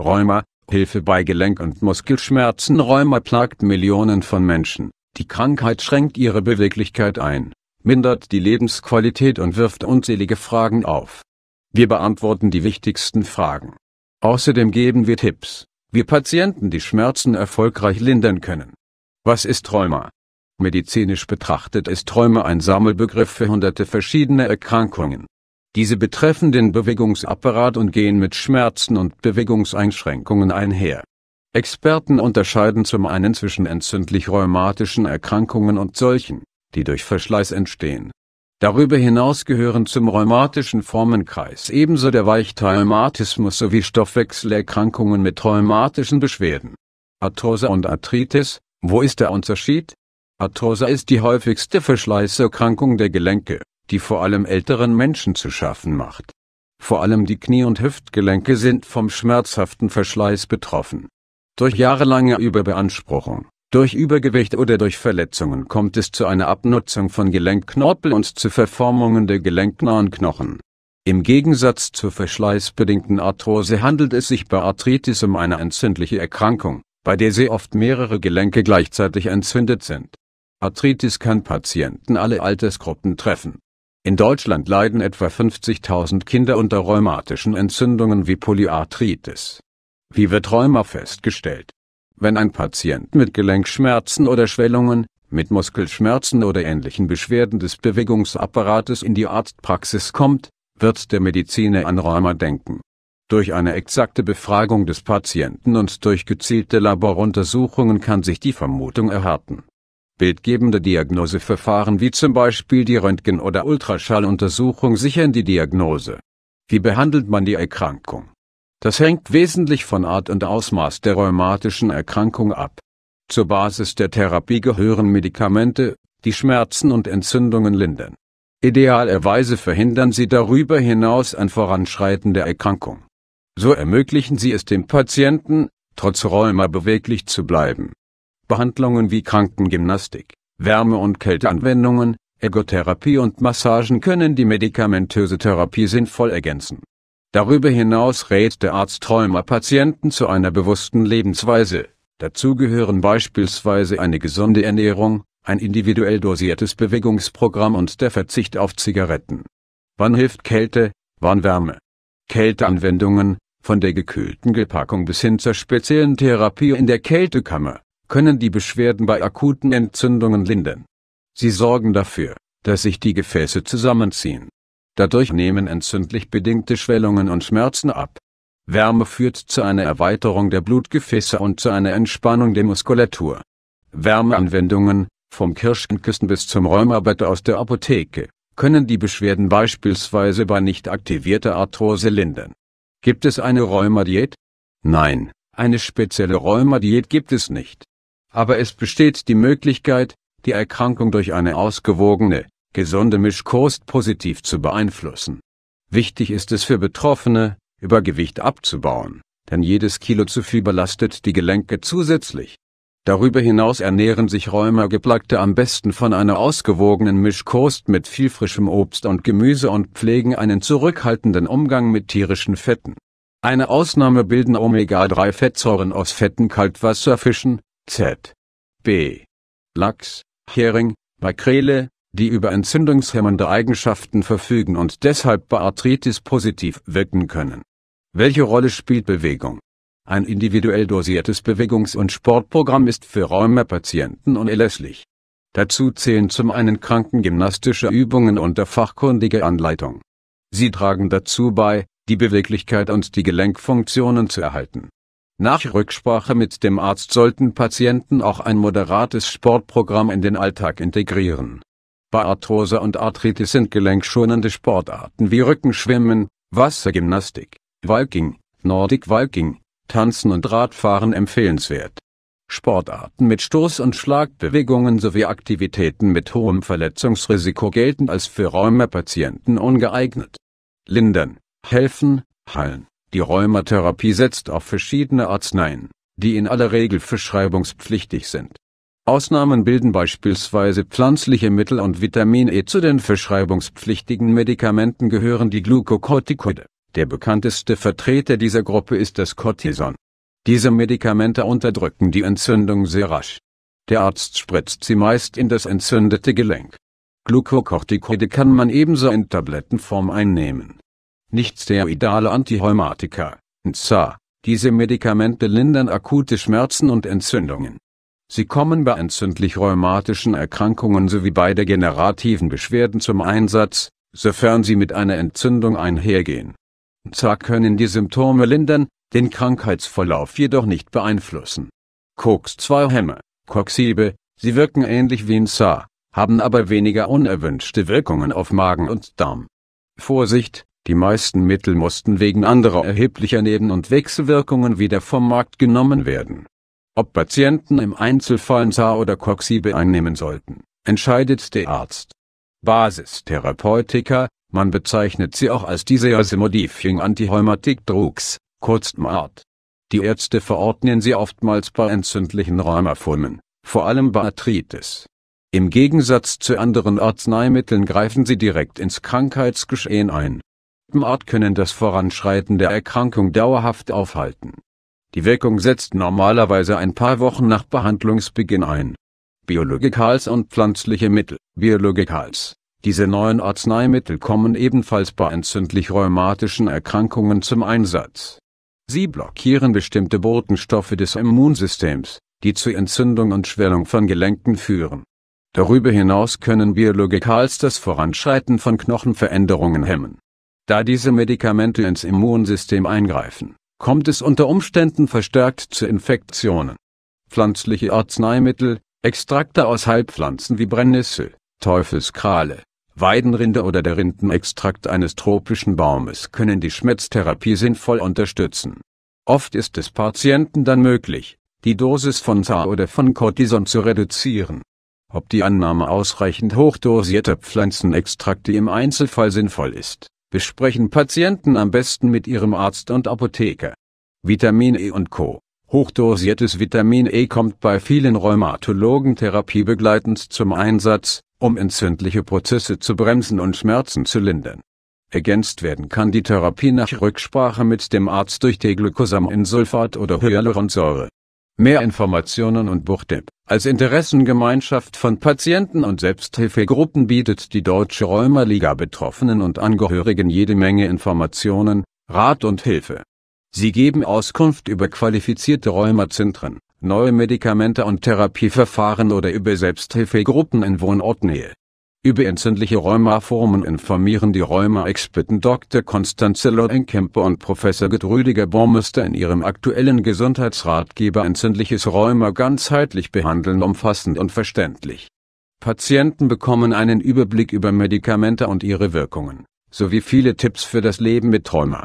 Rheuma, Hilfe bei Gelenk- und Muskelschmerzen. Rheuma plagt Millionen von Menschen. Die Krankheit schränkt ihre Beweglichkeit ein, mindert die Lebensqualität und wirft unzählige Fragen auf. Wir beantworten die wichtigsten Fragen. Außerdem geben wir Tipps, wie Patienten die Schmerzen erfolgreich lindern können. Was ist Rheuma? Medizinisch betrachtet ist Rheuma ein Sammelbegriff für hunderte verschiedene Erkrankungen. Diese betreffen den Bewegungsapparat und gehen mit Schmerzen und Bewegungseinschränkungen einher. Experten unterscheiden zum einen zwischen entzündlich-rheumatischen Erkrankungen und solchen, die durch Verschleiß entstehen. Darüber hinaus gehören zum rheumatischen Formenkreis ebenso der Weichtheumatismus sowie Stoffwechselerkrankungen mit rheumatischen Beschwerden. Arthrose und Arthritis, wo ist der Unterschied? Arthrose ist die häufigste Verschleißerkrankung der Gelenke die vor allem älteren Menschen zu schaffen macht. Vor allem die Knie- und Hüftgelenke sind vom schmerzhaften Verschleiß betroffen. Durch jahrelange Überbeanspruchung, durch Übergewicht oder durch Verletzungen kommt es zu einer Abnutzung von Gelenkknorpel und zu Verformungen der gelenknahen Knochen. Im Gegensatz zur verschleißbedingten Arthrose handelt es sich bei Arthritis um eine entzündliche Erkrankung, bei der sehr oft mehrere Gelenke gleichzeitig entzündet sind. Arthritis kann Patienten alle Altersgruppen treffen. In Deutschland leiden etwa 50.000 Kinder unter rheumatischen Entzündungen wie Polyarthritis. Wie wird Rheuma festgestellt? Wenn ein Patient mit Gelenkschmerzen oder Schwellungen, mit Muskelschmerzen oder ähnlichen Beschwerden des Bewegungsapparates in die Arztpraxis kommt, wird der Mediziner an Rheuma denken. Durch eine exakte Befragung des Patienten und durch gezielte Laboruntersuchungen kann sich die Vermutung erhärten Bildgebende Diagnoseverfahren wie zum Beispiel die Röntgen- oder Ultraschalluntersuchung sichern die Diagnose. Wie behandelt man die Erkrankung? Das hängt wesentlich von Art und Ausmaß der rheumatischen Erkrankung ab. Zur Basis der Therapie gehören Medikamente, die Schmerzen und Entzündungen lindern. Idealerweise verhindern sie darüber hinaus ein Voranschreiten der Erkrankung. So ermöglichen sie es dem Patienten, trotz Rheuma beweglich zu bleiben. Behandlungen wie Krankengymnastik, Wärme- und Kälteanwendungen, Ergotherapie und Massagen können die medikamentöse Therapie sinnvoll ergänzen. Darüber hinaus rät der Arzt rheuma zu einer bewussten Lebensweise. Dazu gehören beispielsweise eine gesunde Ernährung, ein individuell dosiertes Bewegungsprogramm und der Verzicht auf Zigaretten. Wann hilft Kälte, wann Wärme? Kälteanwendungen, von der gekühlten Gepackung bis hin zur speziellen Therapie in der Kältekammer, können die Beschwerden bei akuten Entzündungen lindern. Sie sorgen dafür, dass sich die Gefäße zusammenziehen. Dadurch nehmen entzündlich bedingte Schwellungen und Schmerzen ab. Wärme führt zu einer Erweiterung der Blutgefäße und zu einer Entspannung der Muskulatur. Wärmeanwendungen, vom Kirschenkissen bis zum Räumerbett aus der Apotheke, können die Beschwerden beispielsweise bei nicht aktivierter Arthrose lindern. Gibt es eine Rheumadiät? Nein, eine spezielle Rheumadiät gibt es nicht. Aber es besteht die Möglichkeit, die Erkrankung durch eine ausgewogene, gesunde Mischkost positiv zu beeinflussen. Wichtig ist es für Betroffene, Übergewicht abzubauen, denn jedes Kilo zu viel belastet die Gelenke zusätzlich. Darüber hinaus ernähren sich rheuma am besten von einer ausgewogenen Mischkost mit viel frischem Obst und Gemüse und pflegen einen zurückhaltenden Umgang mit tierischen Fetten. Eine Ausnahme bilden Omega-3-Fettsäuren aus fetten Kaltwasserfischen, Z. B. Lachs, Hering, Makrele, die über entzündungshemmende Eigenschaften verfügen und deshalb bei Arthritis positiv wirken können. Welche Rolle spielt Bewegung? Ein individuell dosiertes Bewegungs- und Sportprogramm ist für Rheuma-Patienten unerlässlich. Dazu zählen zum einen krankengymnastische Übungen unter fachkundiger Anleitung. Sie tragen dazu bei, die Beweglichkeit und die Gelenkfunktionen zu erhalten. Nach Rücksprache mit dem Arzt sollten Patienten auch ein moderates Sportprogramm in den Alltag integrieren. Bei Arthrose und Arthritis sind gelenkschonende Sportarten wie Rückenschwimmen, Wassergymnastik, Walking, Nordic Walking, Tanzen und Radfahren empfehlenswert. Sportarten mit Stoß- und Schlagbewegungen sowie Aktivitäten mit hohem Verletzungsrisiko gelten als für Rheumapatienten ungeeignet. Lindern, helfen, heilen. Die Rheumatherapie setzt auf verschiedene Arzneien, die in aller Regel verschreibungspflichtig sind. Ausnahmen bilden beispielsweise pflanzliche Mittel und Vitamin E. Zu den verschreibungspflichtigen Medikamenten gehören die Glukokortikoide. Der bekannteste Vertreter dieser Gruppe ist das Cortison. Diese Medikamente unterdrücken die Entzündung sehr rasch. Der Arzt spritzt sie meist in das entzündete Gelenk. Glukokortikoide kann man ebenso in Tablettenform einnehmen. Nichtsteroidale Antihäumatika, NSA. Diese Medikamente lindern akute Schmerzen und Entzündungen. Sie kommen bei entzündlich-rheumatischen Erkrankungen sowie bei degenerativen Beschwerden zum Einsatz, sofern sie mit einer Entzündung einhergehen. NSA können die Symptome lindern, den Krankheitsverlauf jedoch nicht beeinflussen. COX-2-Hämmer, Coxibe, sie wirken ähnlich wie NSA, haben aber weniger unerwünschte Wirkungen auf Magen und Darm. Vorsicht, die meisten Mittel mussten wegen anderer erheblicher Neben- und Wechselwirkungen wieder vom Markt genommen werden. Ob Patienten im Einzelfall NSA oder Coxibe einnehmen sollten, entscheidet der Arzt. Basistherapeutika, man bezeichnet sie auch als Disease Modifying Antihäumatic Drugs, kurz MART. Die Ärzte verordnen sie oftmals bei entzündlichen Rheumaphonen, vor allem bei Arthritis. Im Gegensatz zu anderen Arzneimitteln greifen sie direkt ins Krankheitsgeschehen ein. Ort können das Voranschreiten der Erkrankung dauerhaft aufhalten. Die Wirkung setzt normalerweise ein paar Wochen nach Behandlungsbeginn ein. Biologikals und pflanzliche Mittel. Biologikals Diese neuen Arzneimittel kommen ebenfalls bei entzündlich-rheumatischen Erkrankungen zum Einsatz. Sie blockieren bestimmte Botenstoffe des Immunsystems, die zu Entzündung und Schwellung von Gelenken führen. Darüber hinaus können Biologikals das Voranschreiten von Knochenveränderungen hemmen da diese Medikamente ins Immunsystem eingreifen, kommt es unter Umständen verstärkt zu Infektionen. Pflanzliche Arzneimittel, Extrakte aus Heilpflanzen wie Brennnessel, Teufelskrale, Weidenrinde oder der Rindenextrakt eines tropischen Baumes können die Schmerztherapie sinnvoll unterstützen. Oft ist es Patienten dann möglich, die Dosis von Sa oder von Cortison zu reduzieren. Ob die Annahme ausreichend hochdosierter Pflanzenextrakte im Einzelfall sinnvoll ist, Besprechen Patienten am besten mit ihrem Arzt und Apotheker. Vitamin E und Co. Hochdosiertes Vitamin E kommt bei vielen Rheumatologen therapiebegleitend zum Einsatz, um entzündliche Prozesse zu bremsen und Schmerzen zu lindern. Ergänzt werden kann die Therapie nach Rücksprache mit dem Arzt durch Teglucosaminsulfat oder Hyaluronsäure. Mehr Informationen und Buchtipp. als Interessengemeinschaft von Patienten und Selbsthilfegruppen bietet die Deutsche Rheumaliga Betroffenen und Angehörigen jede Menge Informationen, Rat und Hilfe. Sie geben Auskunft über qualifizierte Rheumazentren, neue Medikamente und Therapieverfahren oder über Selbsthilfegruppen in Wohnortnähe. Über entzündliche Rheumaformen informieren die Rheuma-Experten Dr. Konstanze Lodenkemper und Professor Gedrüdiger Bormester in ihrem aktuellen Gesundheitsratgeber Entzündliches Rheuma ganzheitlich behandeln umfassend und verständlich. Patienten bekommen einen Überblick über Medikamente und ihre Wirkungen, sowie viele Tipps für das Leben mit Rheuma.